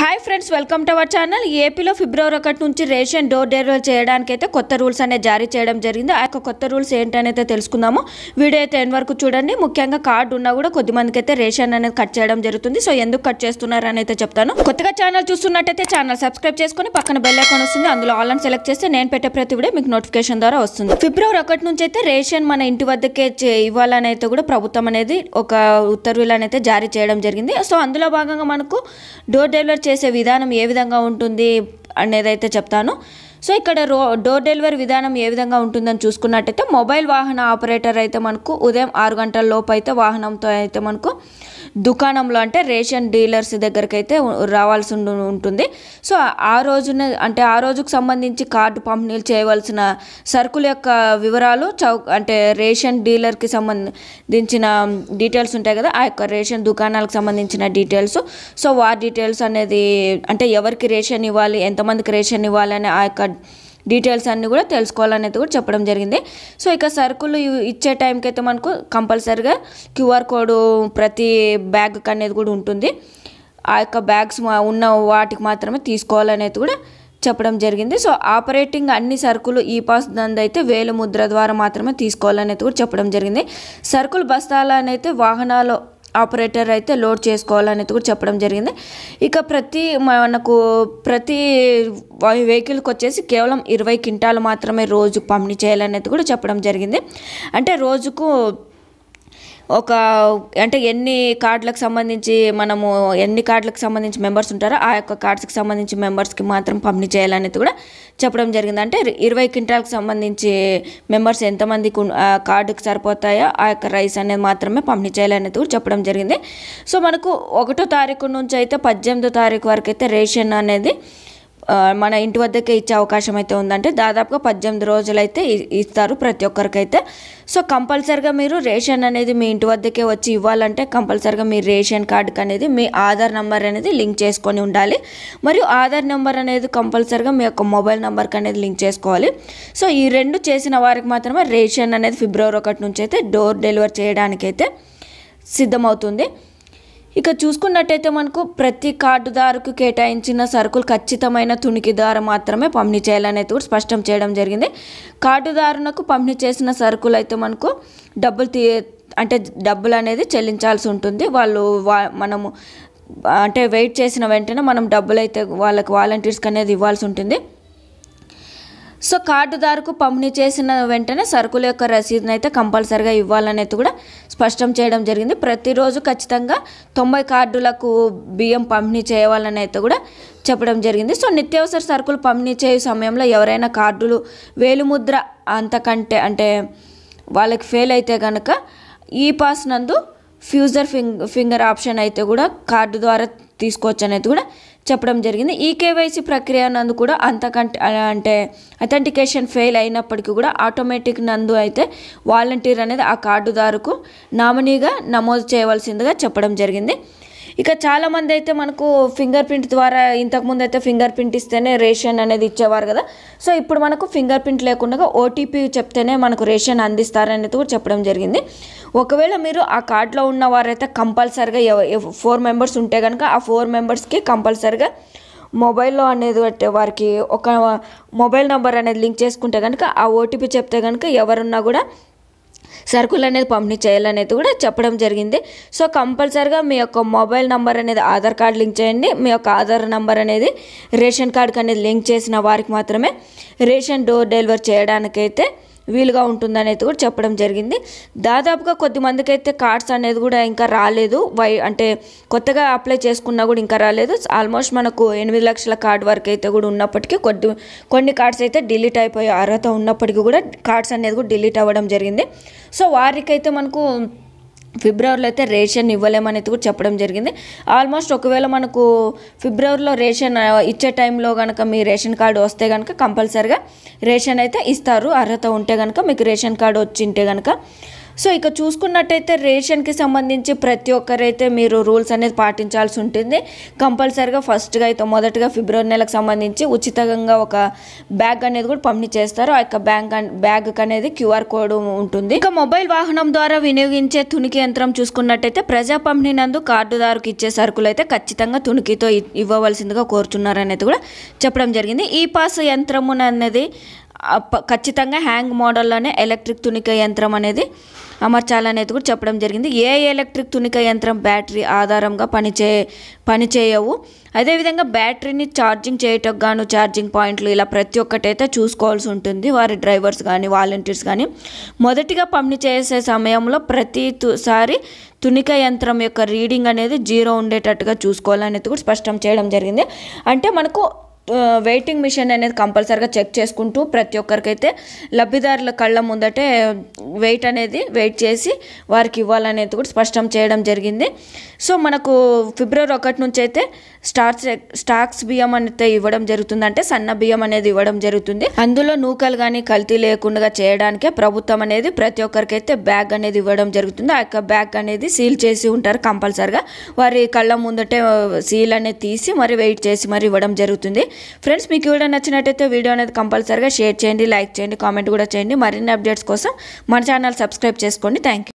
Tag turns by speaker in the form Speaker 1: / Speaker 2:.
Speaker 1: hi friends welcome to our channel ఏపీలో ఫిబ్రవరి ఒకటి నుంచి రేషన్ డోర్ డెలివరీ చేయడానికి అయితే కొత్త రూల్స్ అనేది జారీ చేయడం జరిగింది ఆ యొక్క కొత్త రూల్స్ ఏంటనైతే తెలుసుకుందాము వీడియో అయితే ఎన్ వరకు చూడండి ముఖ్యంగా కార్డు ఉన్నా కూడా కొద్దిమందికి అయితే రేషన్ అనేది కట్ చేయడం జరుగుతుంది సో ఎందుకు కట్ చేస్తున్నారు అని అయితే చెప్తాను కొత్తగా ఛానల్ చూస్తున్నట్టయితే ఛానల్ సబ్స్క్రైబ్ చేసుకుని పక్కన బెల్ ఐకాన్ వస్తుంది అందులో ఆల్ సెలెక్ట్ చేస్తే నేను పెట్టే ప్రతి వీడియో మీకు నోటిఫికేషన్ ద్వారా వస్తుంది ఫిబ్రవరి ఒకటి నుంచి అయితే రేషన్ మన ఇంటి వద్దకే ఇవ్వాలని అయితే కూడా ప్రభుత్వం అనేది ఒక ఉత్తర్వులు అనేది జారీ చేయడం జరిగింది సో అందులో భాగంగా మనకు డోర్ డెలివరీ చేసే విధానం ఏ విధంగా ఉంటుంది అనేది అయితే చెప్తాను సో ఇక్కడ రో డోర్ డెలివరీ విధానం ఏ విధంగా ఉంటుందని చూసుకున్నట్టయితే మొబైల్ వాహన ఆపరేటర్ అయితే మనకు ఉదయం ఆరు గంటల లోపు అయితే వాహనంతో అయితే మనకు దుకాణంలో అంటే రేషన్ డీలర్స్ దగ్గరికి అయితే రావాల్సి ఉంటుంది సో ఆ రోజున అంటే ఆ రోజుకు సంబంధించి కార్డు పంపిణీలు చేయవలసిన సరుకుల యొక్క వివరాలు చౌక్ అంటే రేషన్ డీలర్కి సంబంధించిన డీటెయిల్స్ ఉంటాయి కదా ఆ యొక్క రేషన్ దుకాణాలకు సంబంధించిన డీటెయిల్స్ సో ఆ డీటెయిల్స్ అనేది అంటే ఎవరికి రేషన్ ఇవ్వాలి ఎంతమందికి రేషన్ ఇవ్వాలి అనే ఆ యొక్క డీటెయిల్స్ అన్నీ కూడా తెలుసుకోవాలనేది కూడా చెప్పడం జరిగింది సో ఇక సరుకులు ఇచ్చే టైంకి అయితే మనకు కంపల్సరిగా క్యూఆర్ కోడ్ ప్రతి బ్యాగ్ అనేది కూడా ఉంటుంది ఆ యొక్క బ్యాగ్స్ ఉన్న వాటికి మాత్రమే తీసుకోవాలనేది కూడా చెప్పడం జరిగింది సో ఆపరేటింగ్ అన్ని సరుకులు ఈ పాస్ దంద అయితే వేలు ముద్ర ద్వారా మాత్రమే తీసుకోవాలనేది కూడా చెప్పడం జరిగింది సరుకులు బస్తాలనైతే వాహనాలు ఆపరేటర్ అయితే లోడ్ చేసుకోవాలనేది కూడా చెప్పడం జరిగింది ఇక ప్రతి మనకు ప్రతి వెహికల్కి వచ్చేసి కేవలం ఇరవై క్వింటాలు మాత్రమే రోజు పంపిణీ చేయాలనేది కూడా చెప్పడం జరిగింది అంటే రోజుకు ఒక అంటే ఎన్ని కార్డులకు సంబంధించి మనము ఎన్ని కార్డులకు సంబంధించి మెంబర్స్ ఉంటారో ఆ యొక్క కార్డ్స్కి సంబంధించి మెంబర్స్కి మాత్రం పంపిణీ చేయాలనేది కూడా చెప్పడం జరిగింది అంటే ఇరవై క్వింటాల్కి సంబంధించి మెంబర్స్ ఎంతమంది కార్డుకి సరిపోతాయో ఆ యొక్క రైస్ అనేది మాత్రమే పంపిణీ చేయాలనేది కూడా చెప్పడం జరిగింది సో మనకు ఒకటో తారీఖు నుంచి అయితే పద్దెనిమిదో తారీఖు వరకు అయితే రేషన్ అనేది మన ఇంటి వద్దకే ఇచ్చే అవకాశం అయితే ఉందంటే దాదాపుగా పద్దెనిమిది రోజులైతే ఇస్తారు ప్రతి ఒక్కరికైతే సో కంపల్సరిగా మీరు రేషన్ అనేది మీ ఇంటి వద్దకే వచ్చి ఇవ్వాలంటే కంపల్సరిగా మీ రేషన్ కార్డుకి అనేది మీ ఆధార్ నెంబర్ అనేది లింక్ చేసుకొని ఉండాలి మరియు ఆధార్ నెంబర్ అనేది కంపల్సరిగా మీ యొక్క మొబైల్ నెంబర్కి అనేది లింక్ చేసుకోవాలి సో ఈ రెండు చేసిన వారికి మాత్రమే రేషన్ అనేది ఫిబ్రవరి ఒకటి నుంచి అయితే డోర్ డెలివరీ చేయడానికైతే సిద్ధమవుతుంది ఇక చూసుకున్నట్టయితే మనకు ప్రతి కార్డుదారుకు కేటాయించిన సరుకులు ఖచ్చితమైన ద్వారా మాత్రమే పంపిణీ చేయాలనేది కూడా స్పష్టం చేయడం జరిగింది కార్డుదారునకు పంపిణీ చేసిన సరుకులు అయితే మనకు డబ్బులు తీ అంటే డబ్బులు అనేది చెల్లించాల్సి ఉంటుంది వాళ్ళు వా మనము అంటే వెయిట్ చేసిన వెంటనే మనం డబ్బులు అయితే వాళ్ళకి వాలంటీర్స్కి అనేది ఇవ్వాల్సి ఉంటుంది సో కార్డుదారుకు పంపిణీ చేసిన వెంటనే సరుకుల యొక్క రసీదును అయితే కంపల్సరిగా ఇవ్వాలనేది కూడా స్పష్టం చేయడం జరిగింది ప్రతిరోజు ఖచ్చితంగా తొంభై కార్డులకు బియ్యం పంపిణీ చేయాలని అయితే కూడా చెప్పడం జరిగింది సో నిత్యావసర సరుకులు పంపిణీ చేయు సమయంలో ఎవరైనా కార్డులు వేలుముద్ర అంతకంటే అంటే వాళ్ళకి ఫెయిల్ అయితే కనుక ఈ పాస్ నందు ఫ్యూజర్ ఫింగ్ ఫింగర్ ఆప్షన్ అయితే కూడా కార్డు ద్వారా తీసుకోవచ్చు అనేది కూడా చెప్పడం జరిగింది ఈ కేవైసీ ప్రక్రియ నందు కూడా అంతకంటే అంటే అథెంటికేషన్ ఫెయిల్ అయినప్పటికీ కూడా ఆటోమేటిక్ నందు అయితే వాలంటీర్ అనేది ఆ కార్డుదారుకు నామినీగా నమోదు చేయవలసిందిగా చెప్పడం జరిగింది ఇక చాలామంది అయితే మనకు ఫింగర్ ప్రింట్ ద్వారా ఇంతకుముందు అయితే ఫింగర్ ప్రింట్ ఇస్తేనే రేషన్ అనేది ఇచ్చేవారు కదా సో ఇప్పుడు మనకు ఫింగర్ ప్రింట్ లేకుండా ఓటీపీ చెప్తేనే మనకు రేషన్ అందిస్తారనేది కూడా చెప్పడం జరిగింది ఒకవేళ మీరు ఆ కార్డులో ఉన్న వారైతే కంపల్సరిగా ఫోర్ మెంబర్స్ ఉంటే కనుక ఆ ఫోర్ మెంబర్స్కి కంపల్సరిగా మొబైల్లో అనేది వారికి ఒక మొబైల్ నెంబర్ అనేది లింక్ చేసుకుంటే కనుక ఆ ఓటీపీ చెప్తే కనుక ఎవరున్నా కూడా సరుకులు అనేది పంపిణీ చేయాలనేది కూడా చెప్పడం జరిగింది సో కంపల్సరిగా మీ యొక్క మొబైల్ నెంబర్ అనేది ఆధార్ కార్డ్ లింక్ చేయండి మీ యొక్క ఆధార్ నెంబర్ అనేది రేషన్ కార్డుకి అనేది లింక్ చేసిన వారికి మాత్రమే రేషన్ డోర్ డెలివరీ చేయడానికైతే వీలుగా ఉంటుంది అనేది కూడా చెప్పడం జరిగింది దాదాపుగా కొద్దిమందికి అయితే కార్డ్స్ అనేది కూడా ఇంకా రాలేదు వై అంటే కొత్తగా అప్లై చేసుకున్నా కూడా ఇంకా రాలేదు ఆల్మోస్ట్ మనకు ఎనిమిది లక్షల కార్డ్ వరకు అయితే కూడా ఉన్నప్పటికీ కొద్ది కొన్ని కార్డ్స్ అయితే డిలీట్ అయిపోయే అర్హత ఉన్నప్పటికీ కూడా కార్డ్స్ అనేది కూడా డిలీట్ అవ్వడం జరిగింది సో వారికైతే మనకు ఫిబ్రవరిలో అయితే రేషన్ ఇవ్వలేమనేది కూడా చెప్పడం జరిగింది ఆల్మోస్ట్ ఒకవేళ మనకు ఫిబ్రవరిలో రేషన్ ఇచ్చే టైంలో కనుక మీ రేషన్ కార్డు వస్తే కనుక కంపల్సరిగా రేషన్ అయితే ఇస్తారు అర్హత ఉంటే కనుక మీకు రేషన్ కార్డు వచ్చింటే కనుక సో ఇక చూసుకున్నట్టయితే రేషన్కి సంబంధించి ప్రతి ఒక్కరైతే మీరు రూల్స్ అనేది పాటించాల్సి ఉంటుంది కంపల్సరీగా ఫస్ట్గా అయితే మొదటగా ఫిబ్రవరి నెలకు సంబంధించి ఉచితంగా ఒక బ్యాగ్ అనేది కూడా పంపిణీ చేస్తారు ఆ యొక్క బ్యాంక్ బ్యాగ్ అనేది క్యూఆర్ కోడ్ ఉంటుంది ఇక మొబైల్ వాహనం ద్వారా వినియోగించే తునికి యంత్రం చూసుకున్నట్టయితే ప్రజా పంపిణీ నందు కార్డుదారుకు ఇచ్చే సరుకులు అయితే ఖచ్చితంగా తునికితో ఇవ్వవలసిందిగా అనేది కూడా చెప్పడం జరిగింది ఈ పాస్ యంత్రము అనేది ఖచ్చితంగా హ్యాంగ్ మోడల్లోనే ఎలక్ట్రిక్ తునిక యంత్రం అనేది అమర్చాలనేది కూడా చెప్పడం జరిగింది ఏ ఎలక్ట్రిక్ తునిక యంత్రం బ్యాటరీ ఆధారంగా పనిచే పనిచేయవు అదేవిధంగా బ్యాటరీని ఛార్జింగ్ చేయటకు గాను ఛార్జింగ్ పాయింట్లు ఇలా ప్రతి ఒక్కటైతే చూసుకోవాల్సి ఉంటుంది వారి డ్రైవర్స్ కానీ వాలంటీర్స్ కానీ మొదటిగా పంపిణీ చేసే సమయంలో ప్రతి సారి తునిక యంత్రం యొక్క రీడింగ్ అనేది జీరో ఉండేటట్టుగా చూసుకోవాలనేది కూడా స్పష్టం చేయడం జరిగింది అంటే మనకు వెయిటింగ్ మిషన్ అనేది కంపల్సరిగా చెక్ చేసుకుంటూ ప్రతి ఒక్కరికైతే లబ్ధిదారుల కళ్ళ ముందటే వెయిట్ అనేది వెయిట్ చేసి వారికి ఇవ్వాలనేది కూడా స్పష్టం చేయడం జరిగింది సో మనకు ఫిబ్రవరి ఒకటి నుంచి అయితే స్టార్స్ స్టాక్స్ బియ్యం అనేది ఇవ్వడం జరుగుతుంది అంటే సన్న బియ్యం అనేది ఇవ్వడం జరుగుతుంది అందులో నూకలు కానీ కల్తీ లేకుండా చేయడానికే ప్రభుత్వం అనేది ప్రతి ఒక్కరికైతే బ్యాగ్ అనేది ఇవ్వడం జరుగుతుంది ఆ యొక్క బ్యాగ్ అనేది సీల్ చేసి ఉంటారు కంపల్సరిగా వారి కళ్ళ ముందటే సీల్ అనేది తీసి మరి వెయిట్ చేసి మరి ఇవ్వడం జరుగుతుంది ఫ్రెండ్స్ మీకు వీడియో నచ్చినట్టయితే వీడియో అనేది కంపల్సరీగా షేర్ చేయండి లైక్ చేయండి కామెంట్ కూడా చేయండి మరిన్ని అప్డేట్స్ కోసం మన ఛానల్ సబ్స్క్రైబ్ చేసుకోండి థ్యాంక్